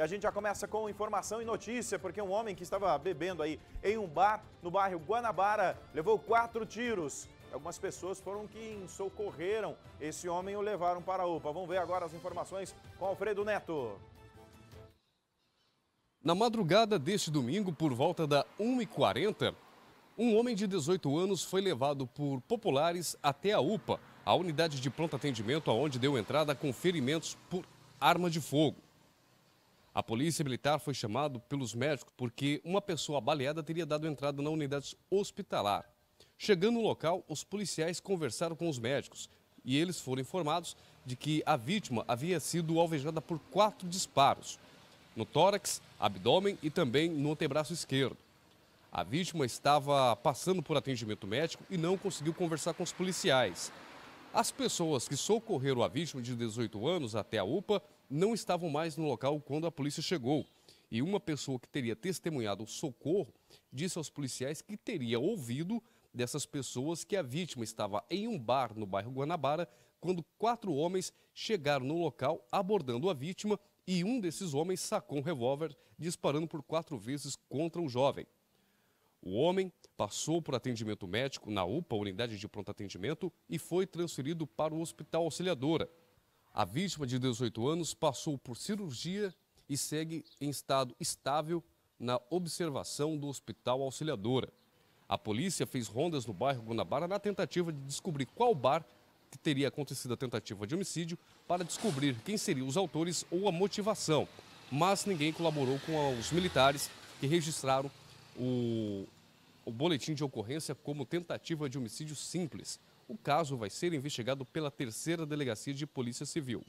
A gente já começa com informação e notícia, porque um homem que estava bebendo aí em um bar no bairro Guanabara levou quatro tiros. Algumas pessoas foram que socorreram esse homem e o levaram para a UPA. Vamos ver agora as informações com Alfredo Neto. Na madrugada deste domingo, por volta da 1h40, um homem de 18 anos foi levado por populares até a UPA, a unidade de pronto atendimento aonde deu entrada com ferimentos por arma de fogo. A polícia militar foi chamada pelos médicos porque uma pessoa baleada teria dado entrada na unidade hospitalar. Chegando no local, os policiais conversaram com os médicos e eles foram informados de que a vítima havia sido alvejada por quatro disparos no tórax, abdômen e também no antebraço esquerdo. A vítima estava passando por atendimento médico e não conseguiu conversar com os policiais. As pessoas que socorreram a vítima de 18 anos até a UPA não estavam mais no local quando a polícia chegou. E uma pessoa que teria testemunhado o socorro disse aos policiais que teria ouvido dessas pessoas que a vítima estava em um bar no bairro Guanabara quando quatro homens chegaram no local abordando a vítima e um desses homens sacou um revólver disparando por quatro vezes contra o jovem. O homem passou por atendimento médico na UPA, unidade de pronto atendimento, e foi transferido para o Hospital Auxiliadora. A vítima de 18 anos passou por cirurgia e segue em estado estável na observação do Hospital Auxiliadora. A polícia fez rondas no bairro Guanabara na tentativa de descobrir qual bar que teria acontecido a tentativa de homicídio para descobrir quem seriam os autores ou a motivação. Mas ninguém colaborou com os militares que registraram o, o boletim de ocorrência como tentativa de homicídio simples. O caso vai ser investigado pela terceira delegacia de Polícia Civil.